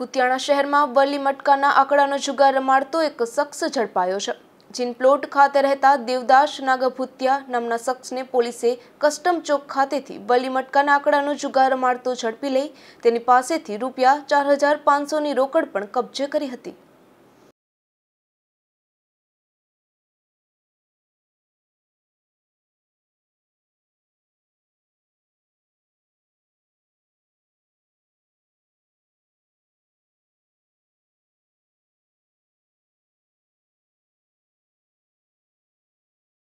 કુતિયાણા શહેરમાં વલી મટકાના આંકડાનો જુગાર રમાડતો એક શખ્સ ઝડપાયો છે પ્લોટ ખાતે રહેતા દેવદાસ નાગભૂતિયા નામના શખ્સને પોલીસે કસ્ટમ ચોક ખાતેથી વલી મટકાના આંકડાનો જુગાર રમાડતો ઝડપી લઈ તેની પાસેથી રૂપિયા ચાર હજાર પાંચસોની રોકડ પણ કબજે કરી હતી